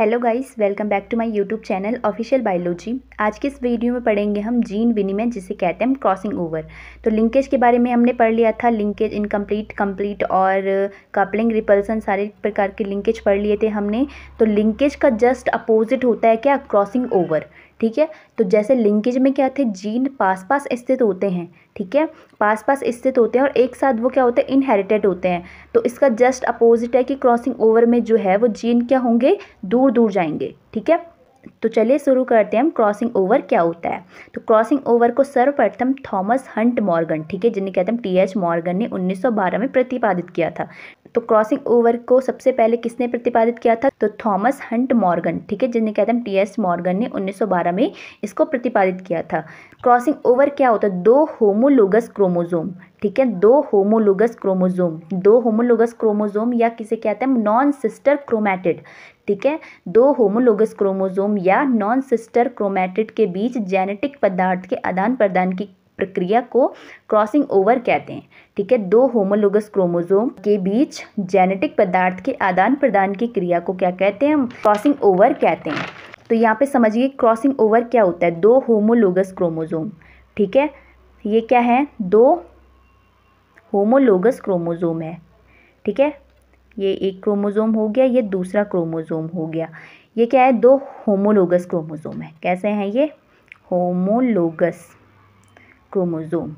hello guys welcome back to my YouTube channel official biology आज के इस video में पढ़ेंगे हम जीन विनिमय जिसे कहते हैं क्रॉसिंग ओवर तो लिंकेज के बारे में हमने पढ़ लिया था लिंकेज इनकम्प्लीट कंप्लीट और कपलिंग रिपल्सन सारे प्रकार के लिंकेज पढ़ लिए थे हमने तो लिंकेज का जस्ट अपोजिट होता है क्या क्रॉसिंग ओवर ठीक है तो जैसे लिंकेज में क्या थे जीन पास पास स्थित होते हैं ठीक है पास पास स्थित होते हैं और एक साथ वो क्या होते हैं इनहेरिटेड होते हैं तो इसका जस्ट अपोजिट है कि क्रॉसिंग ओवर में जो है वो जीन क्या होंगे दूर दूर जाएंगे ठीक है तो चलिए शुरू करते हैं हम क्रॉसिंग ओवर क्या होता है तो क्रॉसिंग ओवर को सर्वप्रथम थॉमस हंट मॉर्गन ठीक है जिन्हें कहते हैं टी एच मॉर्गन ने 1912 में प्रतिपादित किया था तो क्रॉसिंग ओवर को सबसे पहले किसने प्रतिपादित किया था तो थॉमस हंट मॉर्गन ठीक है जिन्हें कहते हैं टी एस मॉर्गन ने 1912 में इसको प्रतिपादित किया था क्रॉसिंग ओवर क्या होता है दो होमोलोगस क्रोमोजोम ठीक है दो होमोलोगस क्रोमोजोम दो होमोलोगस क्रोमोजोम या किसे कहते हैं नॉन सिस्टर क्रोमैटिड ठीक है दो होमोलोगस क्रोमोजोम या नॉन सिस्टर क्रोमैटिड के बीच जेनेटिक पदार्थ के आदान प्रदान की प्रक्रिया को क्रॉसिंग ओवर कहते हैं ठीक है दो होमोलोगस क्रोमोजोम के बीच जेनेटिक पदार्थ के आदान प्रदान की क्रिया को क्या कहते हैं क्रॉसिंग ओवर कहते हैं तो यहाँ पे समझिए क्रॉसिंग ओवर क्या होता है दो होमोलोगस क्रोमोजोम ठीक है ये क्या है दो होमोलोगस क्रोमोजोम है ठीक है ये एक क्रोमोजोम हो गया ये दूसरा क्रोमोजोम हो गया ये क्या है दो होमोलोगस क्रोमोजोम है कैसे हैं ये होमोलोगस क्रोमोज़ोम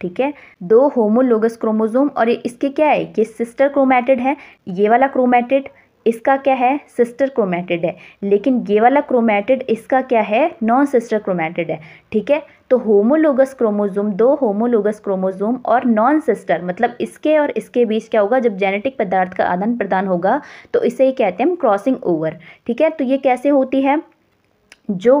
ठीक है दो होमोलोगस क्रोमोज़ोम और इसके क्या है ये सिस्टर क्रोमैटिड है ये वाला क्रोमैटिड इसका क्या है सिस्टर क्रोमैटिड है लेकिन ये वाला क्रोमैटिड इसका क्या है नॉन सिस्टर क्रोमैटिड है ठीक है तो होमोलोगस क्रोमोजोम दो होमोलोगस क्रोमोजोम और नॉन सिस्टर मतलब इसके और इसके बीच क्या होगा जब जेनेटिक पदार्थ का आदान प्रदान होगा तो इसे ही कहते हैं हम क्रॉसिंग ओवर ठीक है तो ये कैसे होती है जो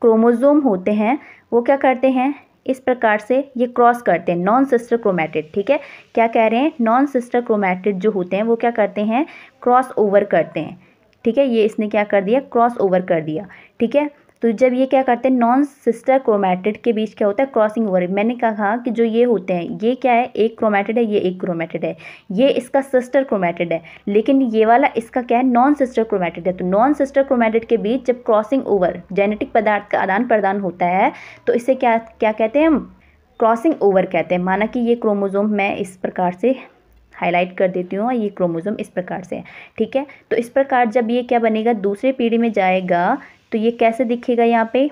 क्रोमोजोम होते हैं वो क्या करते हैं इस प्रकार से ये क्रॉस करते हैं नॉन सिस्टर क्रोमैटिड ठीक है क्या कह रहे हैं नॉन सिस्टर क्रोमैटिड जो होते हैं वो क्या करते हैं क्रॉस ओवर करते हैं ठीक है ये इसने क्या कर दिया क्रॉस ओवर कर दिया ठीक है तो जब ये क्या करते हैं नॉन सिस्टर क्रोमैटिड के बीच क्या होता है क्रॉसिंग ओवर मैंने कहा कि जो ये होते हैं ये क्या है एक क्रोमैटिड है ये एक क्रोमैटिड है ये इसका सिस्टर क्रोमैटिड है लेकिन ये वाला इसका क्या है नॉन सिस्टर क्रोमैटिड है तो नॉन सिस्टर क्रोमैटिड के बीच जब क्रॉसिंग ओवर जेनेटिक पदार्थ का आदान प्रदान होता है तो इसे क्या क्या कहते हैं हम क्रॉसिंग ओवर कहते हैं माना कि ये क्रोमोजोम मैं इस प्रकार से हाईलाइट कर देती हूँ और ये क्रोमोज़ोम इस प्रकार से है ठीक है तो इस प्रकार जब ये क्या बनेगा दूसरे पीढ़ी में जाएगा तो ये कैसे दिखेगा यहाँ पे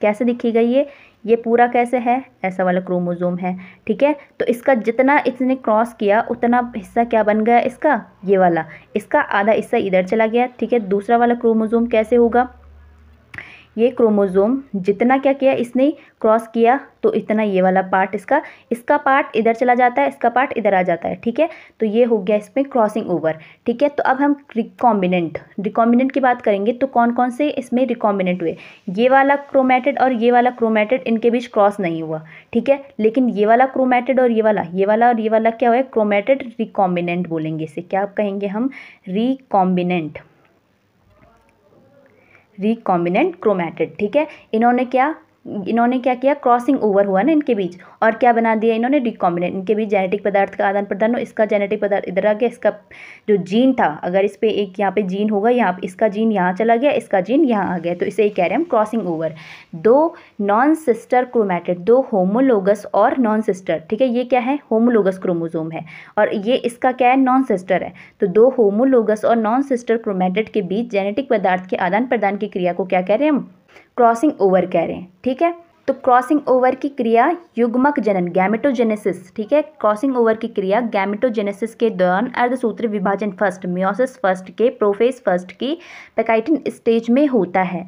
कैसे दिखेगा ये ये पूरा कैसे है ऐसा वाला क्रोमोजोम है ठीक है तो इसका जितना इसने क्रॉस किया उतना हिस्सा क्या बन गया इसका ये वाला इसका आधा हिस्सा इधर चला गया ठीक है दूसरा वाला क्रोमोजोम कैसे होगा ये क्रोमोज़ोम जितना क्या किया इसने क्रॉस किया तो इतना ये वाला पार्ट इसका इसका पार्ट इधर चला जाता है इसका पार्ट इधर आ जाता है ठीक है तो ये हो गया इसमें क्रॉसिंग ओवर ठीक है तो अब हम रिकॉम्बिनेंट रिकॉम्बिनेंट की बात करेंगे तो कौन कौन से इसमें रिकॉम्बिनेंट हुए ये वाला क्रोमेटेड और ये वाला क्रोमेटेड इनके बीच क्रॉस नहीं हुआ ठीक है लेकिन ये वाला क्रोमेटेड और ये वाला ये वाला और ये वाला क्या हुआ है क्रोमेटेड रिकॉम्बिनेंट बोलेंगे इसे क्या कहेंगे हम रिकॉम्बिनेंट रिकॉम्बिनेंट क्रोमैटिड ठीक है इन्होंने क्या इन्होंने क्या किया क्रॉसिंग ओवर हुआ ना इनके बीच और क्या बना दिया इन्होंने रिकॉम्बिनेट इनके बीच जेनेटिक पदार्थ का आदान प्रदान हो इसका जेनेटिक पदार्थ इधर आ गया इसका जो जीन था अगर इस पर एक यहाँ पे जीन होगा यहाँ इसका जीन यहाँ चला गया इसका जीन यहाँ आ गया तो इसे कह रहे हैं हम क्रॉसिंग ओवर दो नॉन सिस्टर क्रोमैटेड दो होमोलोगस और नॉन सिस्टर ठीक है ये क्या है होमोलोगस क्रोमोजोम है और ये इसका क्या है नॉन सिस्टर है तो दो होमोलोगस और नॉन सिस्टर क्रोमैटेड के बीच जेनेटिक पदार्थ के आदान प्रदान की क्रिया को क्या कह रहे हैं हम क्रॉसिंग ओवर कह रहे हैं ठीक है तो क्रॉसिंग ओवर की क्रिया युग्मक जनन गैमेटोजेनेसिस ठीक है क्रॉसिंग ओवर की क्रिया गैमेटोजेनेसिस के दौरान अर्धसूत्र विभाजन फर्स्ट म्योसिस फर्स्ट के प्रोफेस फर्स्ट की पैकाइटिन स्टेज में होता है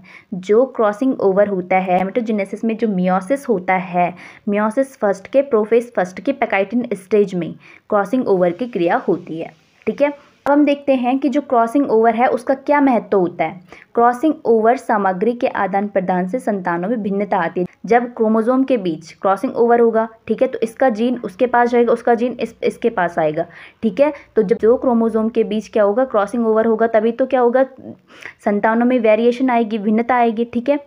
जो क्रॉसिंग ओवर होता है गैमेटोजेनेसिस में जो म्योसिस होता है म्योसिस फर्स्ट के प्रोफेस फर्स्ट की पैकाइटिन स्टेज में क्रॉसिंग ओवर की क्रिया होती है ठीक है अब हम देखते हैं कि जो क्रॉसिंग ओवर है उसका क्या महत्व होता है क्रॉसिंग ओवर सामग्री के आदान प्रदान से संतानों में भिन्नता आती है जब क्रोमोजोम के बीच क्रॉसिंग ओवर होगा ठीक है तो इसका जीन उसके पास जाएगा उसका जीन इस इसके पास आएगा ठीक है तो जब जो क्रोमोजोम के बीच क्या होगा क्रॉसिंग ओवर होगा तभी तो क्या होगा संतानों में वेरिएशन आएगी भिन्नता आएगी ठीक है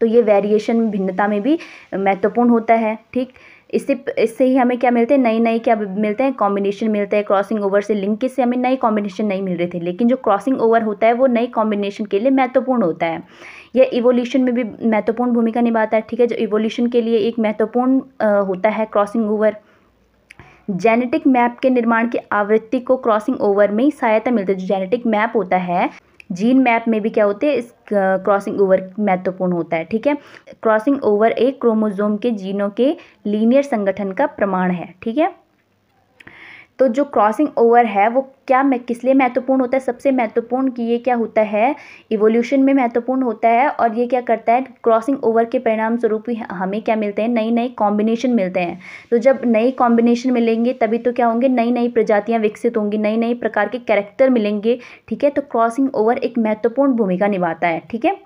तो ये वेरिएशन भिन्नता में भी महत्वपूर्ण होता है ठीक इससे इससे ही हमें क्या मिलते हैं नई नई क्या मिलते हैं कॉम्बिनेशन मिलते हैं क्रॉसिंग ओवर से लिंक से हमें नई कॉम्बिनेशन नहीं मिल रहे थे लेकिन जो क्रॉसिंग ओवर होता है वो नई कॉम्बिनेशन के लिए महत्वपूर्ण होता है यह इवोल्यूशन में भी महत्वपूर्ण भूमिका निभाता है ठीक है जो इवोल्यूशन के लिए एक महत्वपूर्ण होता है क्रॉसिंग ओवर जेनेटिक मैप के निर्माण की आवृत्ति को क्रॉसिंग ओवर में ही सहायता मिलती है जो जेनेटिक मैप होता है जीन मैप में भी क्या होते हैं इस क्रॉसिंग ओवर महत्वपूर्ण होता है ठीक है क्रॉसिंग ओवर एक क्रोमोजोम के जीनों के लीनियर संगठन का प्रमाण है ठीक है तो जो क्रॉसिंग ओवर है वो क्या मैं किस लिए महत्वपूर्ण होता है सबसे महत्वपूर्ण कि ये क्या होता है इवोल्यूशन में महत्वपूर्ण होता है और ये क्या करता है क्रॉसिंग ओवर के परिणाम स्वरूप हमें क्या मिलते हैं नई नई कॉम्बिनेशन मिलते हैं तो जब नई कॉम्बिनेशन मिलेंगे तभी तो क्या होंगे नई नई प्रजातियाँ विकसित होंगी नई नई प्रकार के कैरेक्टर मिलेंगे ठीक है तो क्रॉसिंग ओवर एक महत्वपूर्ण भूमिका निभाता है ठीक है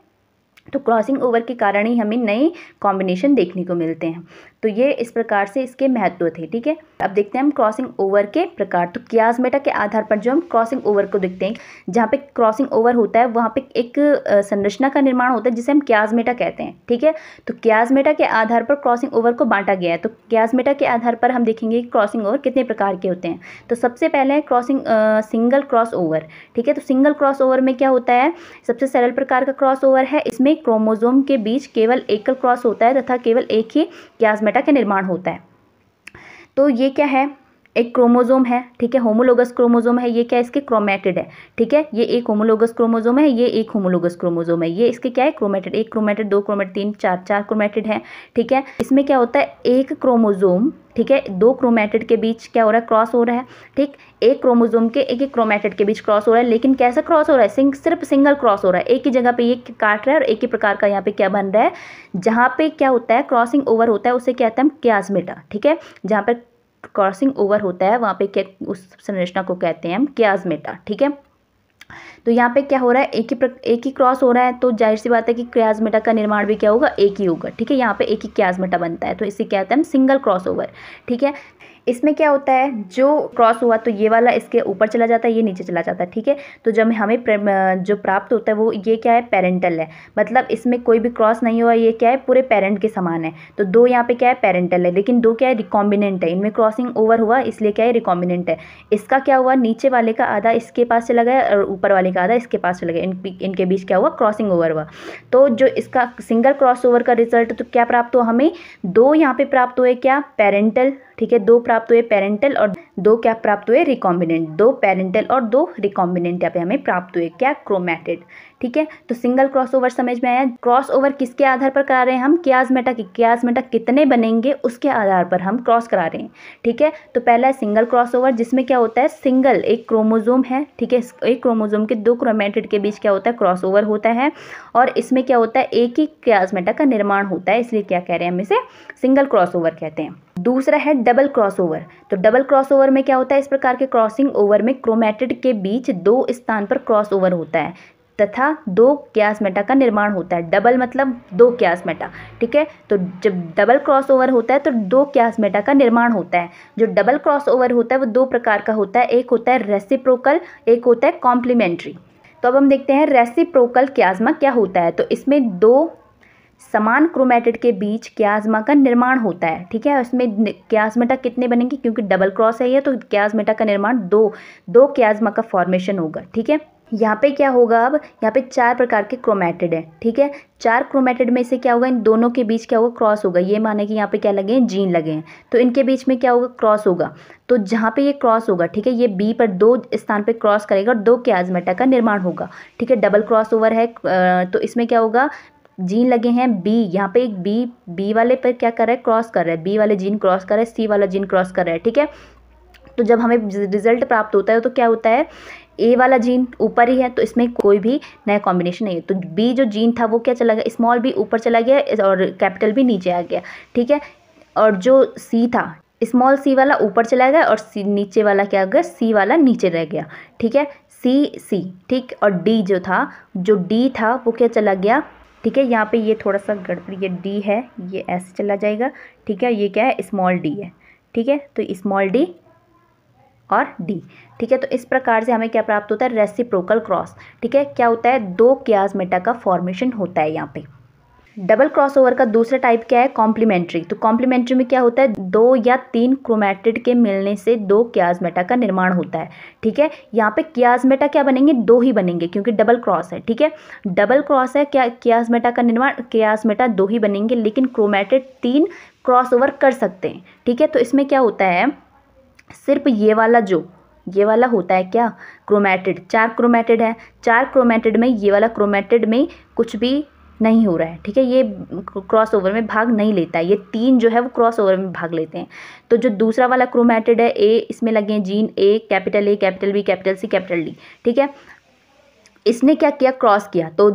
तो क्रॉसिंग ओवर के कारण ही हमें नए कॉम्बिनेशन देखने को मिलते हैं तो ये इस प्रकार से इसके महत्व थे ठीक है अब देखते हैं हम क्रॉसिंग ओवर के प्रकार तो क्याजमेटा के आधार पर जो हम क्रॉसिंग ओवर को देखते हैं जहाँ पे क्रॉसिंग ओवर होता है वहाँ पे एक संरचना का निर्माण होता है जिसे हम क्याजमेटा कहते हैं ठीक है तो क्याजमेटा के आधार पर क्रॉसिंग ओवर को बांटा गया है तो क्याजमेटा के आधार पर हम देखेंगे क्रॉसिंग ओवर कितने प्रकार के होते हैं तो सबसे पहले है क्रॉसिंग सिंगल क्रॉस ओवर ठीक है तो सिंगल क्रॉस ओवर में क्या होता है सबसे सरल प्रकार का क्रॉस ओवर है इसमें में क्रोमोजोम के बीच केवल एकल क्रॉस होता है तथा केवल एक ही क्यासमेटा का निर्माण होता है तो ये क्या है एक क्रोमोजोम है ठीक है होमोलोगस क्रोमोजोम है ये क्या इसके क्रोमेटेड है ठीक है ये एक होमोलोगस क्रोमोजोम है ये एक होमोलोगस क्रोमोजोम है ये इसके क्या है क्रोमेटेड एक क्रोमेटेड दो क्रोमेटेड तीन चार चार क्रोमेटेड है ठीक है इसमें क्या होता है एक क्रोमोजोम ठीक है दो क्रोमेटेड के बीच क्या हो रहा है क्रॉस हो रहा है ठीक एक क्रोमोजोम के एक एक क्रोमेटेड के बीच क्रॉस हो रहा है लेकिन कैसा क्रॉस हो रहा है सिंग, सिर्फ सिंगल क्रॉस हो रहा है एक ही जगह पे ये काट रहा है और एक ही प्रकार का यहाँ पे क्या बन रहा है जहाँ पे क्या होता है क्रॉसिंग ओवर होता है उसे क्या कहते हैं हम क्यासमेटा ठीक है जहाँ पर क्रॉसिंग ओवर होता है वहाँ पे क्या उस संरचना को कहते हैं हम क्याजमेटा ठीक है तो यहाँ पे क्या हो रहा है एक ही एक ही क्रॉस हो रहा है तो जाहिर सी बात है कि क्याजमेटा का निर्माण भी क्या होगा एक ही होगा ठीक है यहाँ पे एक ही क्याजमेटा बनता है तो इसे क्या हैं है हम सिंगल क्रॉस ओवर ठीक है इसमें क्या होता है जो क्रॉस हुआ तो ये वाला इसके ऊपर चला जाता है ये नीचे चला जाता है ठीक है तो जब हमें जो प्राप्त होता है वो ये क्या है पेरेंटल है मतलब इसमें कोई भी क्रॉस नहीं हुआ ये क्या है पूरे पेरेंट के समान है तो दो यहाँ पे क्या है पेरेंटल है लेकिन दो क्या है रिकॉम्बिनेंट है इनमें क्रॉसिंग ओवर हुआ इसलिए क्या है रिकॉम्बिनेंट है इसका क्या हुआ नीचे वाले का आधा इसके पास चला गया और ऊपर वाले का आधा इसके पास चला गया इनके बीच क्या हुआ क्रॉसिंग ओवर हुआ तो जो इसका सिंगल क्रॉस ओवर का रिजल्ट तो क्या प्राप्त हुआ हमें दो यहाँ पे प्राप्त हुए क्या पेरेंटल ठीक है दो प्राप्त हुए पेरेंटल और दो क्या प्राप्त हुए रिकॉम्बिनेंट दो पेरेंटल और दो रिकॉम्बिनेंट यहाँ पे हमें प्राप्त हुए क्या क्रोमैटिड ठीक है तो सिंगल क्रॉसओवर समझ में आया क्रॉसओवर किसके आधार पर करा रहे हैं हम क्याजमेटा की क्याजमेटा कितने बनेंगे उसके आधार पर हम क्रॉस करा रहे हैं ठीक है तो पहला है सिंगल क्रॉसओवर जिसमें क्या होता है सिंगल एक क्रोमोजोम है ठीक है एक क्रोमोजोम के दो क्रोमेटेड के बीच क्या होता है क्रॉसओवर होता है और इसमें क्या होता है एक ही क्याजमेटा का निर्माण होता है इसलिए क्या कह रहे हैं हम इसे सिंगल क्रॉसओवर कहते हैं दूसरा है डबल क्रॉसओवर तो डबल क्रॉसओवर में क्या होता है इस प्रकार के क्रॉसिंग ओवर में क्रोमेटिड के बीच दो स्थान पर क्रॉसओवर होता है तथा दो क्यासमेटा का निर्माण होता है डबल मतलब दो क्यासमेटा ठीक है तो जब डबल क्रॉसओवर होता है तो दो क्यासमेटा का निर्माण होता है जो डबल क्रॉसओवर होता है वो दो प्रकार का होता है एक होता है रेसिप्रोकल एक होता है कॉम्प्लीमेंट्री तो अब हम देखते हैं रेसिप्रोकल क्याजमा क्या होता है तो इसमें दो समान क्रोमेटेड के बीच क्याजमा का निर्माण होता है ठीक है उसमें क्याजमेटा कितने बनेंगे क्योंकि डबल क्रॉस है ये तो क्याजमेटा का निर्माण दो दो क्याजमा का फॉर्मेशन होगा ठीक है यहाँ पे क्या होगा अब यहाँ पे चार प्रकार के क्रोमेटेड है ठीक है चार क्रोमेटेड में से क्या होगा इन दोनों के बीच क्या होगा क्रॉस होगा ये माने कि यहाँ पे क्या लगे हैं जीन लगे हैं तो इनके बीच में क्या होगा क्रॉस होगा तो जहाँ पे ये क्रॉस होगा ठीक है ये बी पर दो स्थान पे क्रॉस करेगा और दो क्याजमेटा का निर्माण होगा ठीक है डबल क्रॉस ओवर है तो इसमें क्या होगा जीन लगे हैं बी यहाँ पे एक बी बी वाले पर क्या कर रहा है क्रॉस कर रहा है बी वाले जीन क्रॉस कर रहा है सी वाला जीन क्रॉस कर रहा है ठीक है तो जब हमें रिजल्ट प्राप्त होता है तो क्या होता है ए वाला जीन ऊपर ही है तो इसमें कोई भी नया कॉम्बिनेशन नहीं है तो बी जो जीन था वो क्या चला गया स्मॉल बी ऊपर चला गया और कैपिटल भी नीचे आ गया ठीक है और जो सी था स्मॉल सी वाला ऊपर चला गया और सी नीचे वाला क्या हो गया सी वाला नीचे रह गया ठीक है सी सी ठीक और डी जो था जो डी था वो क्या चला गया ठीक है यहाँ पे ये थोड़ा सा गड़बड़ ये डी है ये ऐसे चला जाएगा ठीक है ये क्या है स्मॉल डी है ठीक है तो स्मॉल डी और डी ठीक है तो इस प्रकार से हमें क्या प्राप्त होता है रेसिप्रोकल क्रॉस ठीक है क्या होता है दो क्याज मेटा का फॉर्मेशन होता है यहाँ पे डबल क्रॉसओवर का दूसरा टाइप क्या है कॉम्प्लीमेंट्री तो कॉम्प्लीमेंट्री में क्या होता है दो या तीन क्रोमेटिड के मिलने से दो क्याजमेटा का निर्माण होता है ठीक है यहाँ पे क्याजमेटा क्या बनेंगे दो ही बनेंगे क्योंकि डबल क्रॉस है ठीक है डबल क्रॉस है क्या क्याजमेटा का निर्माण क्याजमेटा दो ही बनेंगे लेकिन क्रोमेटिड तीन क्रॉस कर सकते हैं ठीक है तो इसमें क्या होता है सिर्फ ये वाला जो ये वाला होता है क्या क्रोमेटिड चार क्रोमेटिड है चार क्रोमेटिड में ये वाला क्रोमेटिड में कुछ भी नहीं हो रहा है ठीक है ये क्रॉस ओवर में भाग नहीं लेता है ये तीन जो है वो क्रॉस ओवर में भाग लेते हैं तो जो दूसरा वाला क्रोमैटिड है ए इसमें लगे हैं gene A capital A capital B capital C capital D ठीक है इसने क्या किया क्रॉस किया तो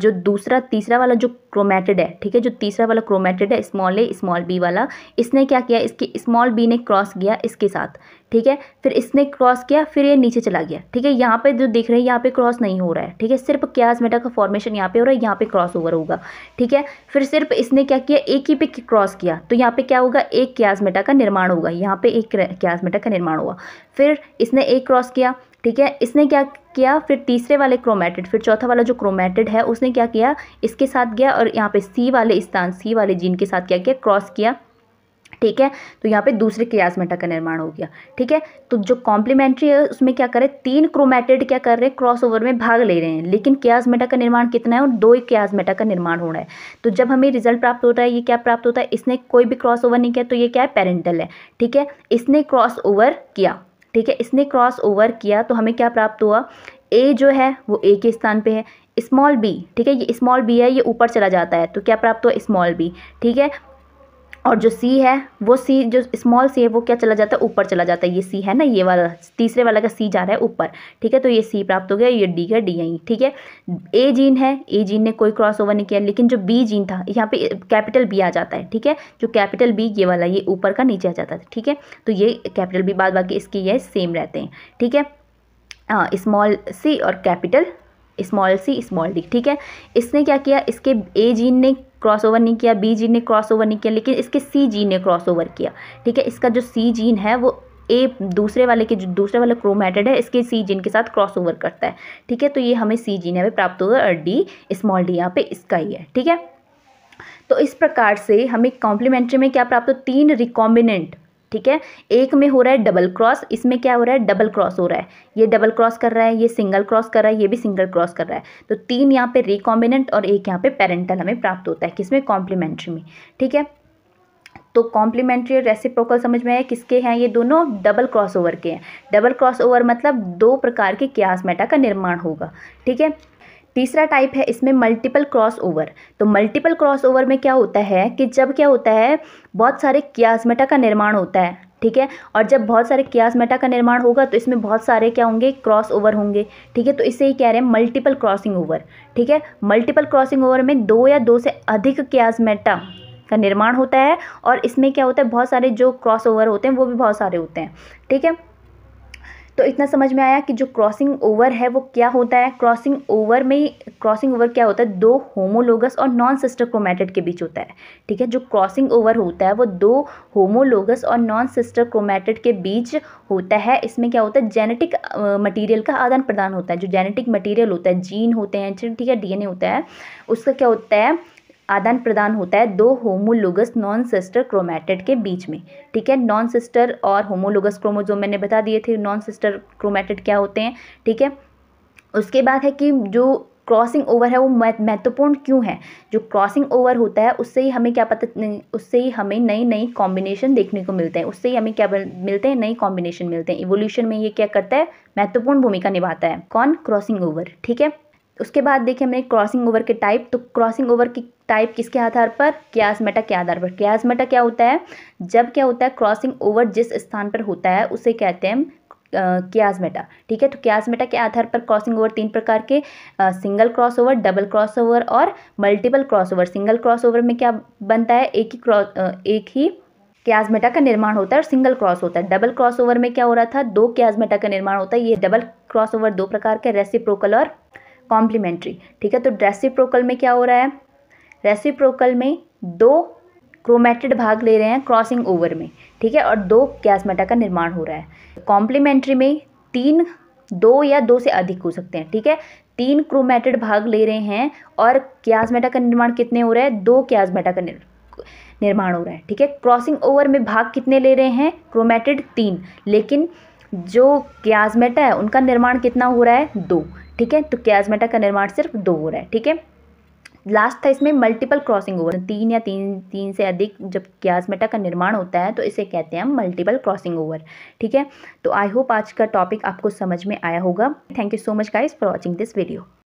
जो दूसरा तीसरा वाला जो क्रोमेटेड है ठीक है जो तीसरा वाला क्रोमेटेड है स्मॉल ए स्मॉल बी वाला इसने क्या किया इसके स्मॉल बी ने क्रॉस किया इसके साथ ठीक है फिर इसने क्रॉस किया फिर ये नीचे चला गया ठीक है यहाँ पे जो देख रहे हैं यहाँ पे क्रॉस नहीं हो रहा है ठीक है सिर्फ मेटा का फॉर्मेशन यहाँ पे हो रहा है यहाँ पे क्रॉस ओवर होगा ठीक है फिर सिर्फ इसने क्या किया एक ही पे क्रॉस किया तो यहाँ पे क्या होगा एक क्याजमेटा का निर्माण होगा यहाँ पे एक क्याजमेटा का निर्माण हुआ फिर इसने एक क्रॉस किया ठीक है इसने क्या किया फिर तीसरे वाले क्रोमेटेड फिर चौथा वाला जो क्रोमेटेड है उसने क्या किया इसके साथ गया और यहाँ पे सी वाले स्थान सी वाले जीन के साथ क्या किया क्रॉस किया ठीक है तो यहाँ पे दूसरे क्रियाजमेटा का निर्माण हो गया ठीक है तो जो कॉम्प्लीमेंट्री है उसमें क्या करें तीन क्रोमेटेड क्या कर रहे हैं क्रॉस ओवर में भाग ले रहे हैं लेकिन क्याजमेटा का निर्माण कितना है और दो ही क्याजमेटा का निर्माण हो रहा है तो जब हमें रिजल्ट प्राप्त होता है ये क्या प्राप्त होता है इसने कोई भी क्रॉस ओवर नहीं किया तो ये क्या है पेरेंटल है ठीक है इसने क्रॉस ओवर किया ठीक है इसने क्रॉस ओवर किया तो हमें क्या प्राप्त हुआ ए जो है वो ए के स्थान पे है स्मॉल बी ठीक है ये स्मॉल बी है ये ऊपर चला जाता है तो क्या प्राप्त हुआ स्मॉल बी ठीक है और जो सी है वो सी जो स्मॉल सी है वो क्या चला जाता है ऊपर चला जाता है ये सी है ना ये वाला तीसरे वाला का सी जा रहा है ऊपर ठीक है तो ये सी प्राप्त हो गया ये डी का डी यहीं ठीक है ए जीन है ए जीन ने कोई क्रॉस ओवर नहीं किया लेकिन जो बी जीन था यहाँ पे कैपिटल बी आ जाता है ठीक है जो कैपिटल बी ये वाला ये ऊपर का नीचे आ जाता है ठीक है तो ये कैपिटल बी बाद बाकी इसके ये सेम रहते हैं ठीक है स्मॉल सी और capital small C small D ठीक है इसने क्या किया इसके ए जीन ने क्रॉसओवर नहीं किया बी जीन ने क्रॉसओवर नहीं किया लेकिन इसके सी जीन ने क्रॉसओवर किया ठीक है इसका जो सी जीन है वो ए दूसरे वाले के जो दूसरे वाला क्रोमेटेड है इसके सी जीन के साथ क्रॉस ओवर करता है ठीक है तो ये हमें सी जीन हमें प्राप्त होगा और डी स्मॉल डी यहाँ पे इसका ही है ठीक है तो इस प्रकार से हमें कॉम्प्लीमेंट्री में क्या प्राप्त हो तीन रिकॉम्बिनेंट ठीक है एक में हो रहा है डबल क्रॉस इसमें क्या हो रहा है डबल क्रॉस हो रहा है ये डबल क्रॉस कर रहा है ये सिंगल क्रॉस कर रहा है ये भी सिंगल क्रॉस कर रहा है तो तीन यहाँ पे रिकॉम्बिनेंट और एक यहाँ पे पेरेंटल हमें प्राप्त होता है किसमें कॉम्प्लीमेंट्री में ठीक है तो कॉम्प्लीमेंट्री और रेसिप्रोकल समझ में आया किसके हैं ये दोनों डबल ओवर के हैं डबल ओवर मतलब दो प्रकार के क्यास मेटा का निर्माण होगा ठीक है तीसरा टाइप है इसमें मल्टीपल क्रॉस ओवर तो मल्टीपल क्रॉस ओवर में क्या होता है कि जब क्या होता है बहुत सारे क्यासमेटा का निर्माण होता है ठीक है और जब बहुत सारे क्यासमेटा का निर्माण होगा तो इसमें बहुत सारे क्या होंगे क्रॉस ओवर होंगे ठीक है तो इसे ही कह रहे हैं मल्टीपल क्रॉसिंग ओवर ठीक है मल्टीपल क्रॉसिंग ओवर में दो या दो से अधिक कियासमेटा का निर्माण होता है और इसमें क्या होता है बहुत सारे जो क्रॉस ओवर होते हैं वो भी बहुत सारे होते हैं ठीक है तो इतना समझ में आया कि जो क्रॉसिंग ओवर है वो क्या होता है क्रॉसिंग ओवर में क्रॉसिंग ओवर क्या होता है दो होमोलोगस और नॉन सिस्टर क्रोमैटिड के बीच होता है ठीक है जो क्रॉसिंग ओवर होता है वो दो होमोलोगस और नॉन सिस्टर क्रोमैटिड के बीच होता है इसमें क्या होता है जेनेटिक मटीरियल का आदान प्रदान होता है जो जेनेटिक मटीरियल होता है जीन होते हैं ठीक है डी होता है उसका क्या होता है आदान प्रदान होता है दो होमोलोगस नॉन सिस्टर क्रोमैटिड के बीच में ठीक है नॉन सिस्टर और होमोलोगस क्रोमोजोम मैंने बता दिए थे नॉन सिस्टर क्रोमैटिड क्या होते हैं ठीक है उसके बाद है कि जो क्रॉसिंग ओवर है वो महत्वपूर्ण क्यों है जो क्रॉसिंग ओवर होता है उससे ही हमें क्या पता उससे ही हमें नई नई कॉम्बिनेशन देखने को मिलते हैं उससे ही हमें क्या मिलते हैं नई कॉम्बिनेशन मिलते हैं इवोल्यूशन में ये क्या करता है महत्वपूर्ण भूमिका निभाता है कौन क्रॉसिंग ओवर ठीक है उसके बाद देखिए हमने क्रॉसिंग ओवर के टाइप तो क्रॉसिंग ओवर की टाइप किसके आधार पर क्यासमेटा के आधार पर क्यासमेटा क्या होता है जब क्या होता है क्रॉसिंग ओवर जिस स्थान पर होता है उसे कहते हैं क्याजमेटा ठीक है तो क्याजमेटा के आधार पर क्रॉसिंग ओवर तीन प्रकार के single cross over double cross over और multiple cross over single cross over में क्या बनता है एक ही क्रॉस एक ही क्याजमेटा का निर्माण होता है और सिंगल क्रॉस होता है डबल क्रॉस ओवर में क्या हो रहा था दो क्याजमेटा का निर्माण होता है ये डबल क्रॉस ओवर दो प्रकार के रेसिप्रोकल और कॉम्प्लीमेंट्री ठीक है तो रेसिप्रोकल में क्या हो रहा है रेसिप्रोकल में दो क्रोमेटेड भाग ले रहे हैं क्रॉसिंग ओवर में ठीक है और दो गैसमेटा का निर्माण हो रहा है कॉम्प्लीमेंट्री में तीन दो या दो से अधिक हो सकते हैं ठीक है तीन क्रोमेटेड भाग ले रहे हैं और क्याजमेटा का निर्माण कितने हो रहा है दो क्याजमेटा का निर्माण हो रहा है ठीक है क्रॉसिंग ओवर में भाग कितने ले रहे हैं क्रोमेटेड तीन लेकिन जो क्याजमेटा है उनका निर्माण कितना हो रहा है दो ठीक है तो क्याजमेटा का निर्माण सिर्फ दो हो रहा है ठीक है लास्ट था इसमें मल्टीपल क्रॉसिंग ओवर तीन या तीन तीन से अधिक जब क्याजमेटा का निर्माण होता है तो इसे कहते हैं हम मल्टीपल क्रॉसिंग ओवर ठीक है तो आई होप आज का टॉपिक आपको समझ में आया होगा thank you so much guys for watching this video